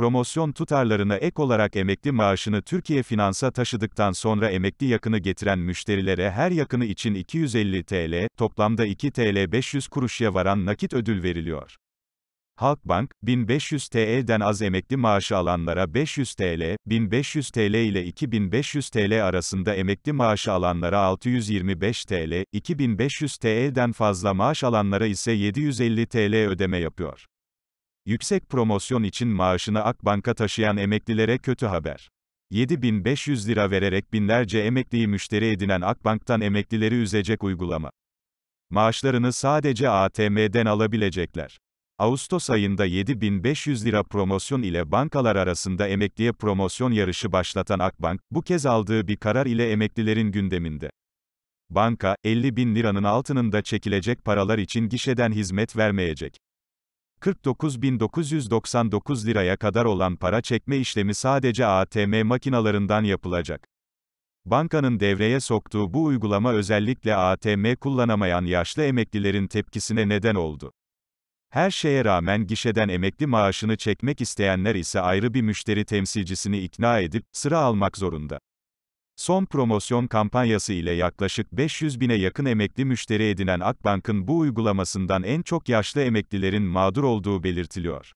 promosyon tutarlarına ek olarak emekli maaşını Türkiye Finans'a taşıdıktan sonra emekli yakını getiren müşterilere her yakını için 250 TL, toplamda 2 TL 500 kuruşya varan nakit ödül veriliyor. Halkbank, 1500 TL'den az emekli maaşı alanlara 500 TL, 1500 TL ile 2500 TL arasında emekli maaşı alanlara 625 TL, 2500 TL'den fazla maaş alanlara ise 750 TL ödeme yapıyor. Yüksek promosyon için maaşını Akbank'a taşıyan emeklilere kötü haber. 7500 lira vererek binlerce emekliyi müşteri edinen Akbank'tan emeklileri üzecek uygulama. Maaşlarını sadece ATM'den alabilecekler. Ağustos ayında 7500 lira promosyon ile bankalar arasında emekliye promosyon yarışı başlatan Akbank, bu kez aldığı bir karar ile emeklilerin gündeminde. Banka, 50 bin liranın da çekilecek paralar için gişeden hizmet vermeyecek. 49.999 liraya kadar olan para çekme işlemi sadece ATM makinalarından yapılacak. Bankanın devreye soktuğu bu uygulama özellikle ATM kullanamayan yaşlı emeklilerin tepkisine neden oldu. Her şeye rağmen gişeden emekli maaşını çekmek isteyenler ise ayrı bir müşteri temsilcisini ikna edip sıra almak zorunda. Son promosyon kampanyası ile yaklaşık 500 bine yakın emekli müşteri edinen Akbank'ın bu uygulamasından en çok yaşlı emeklilerin mağdur olduğu belirtiliyor.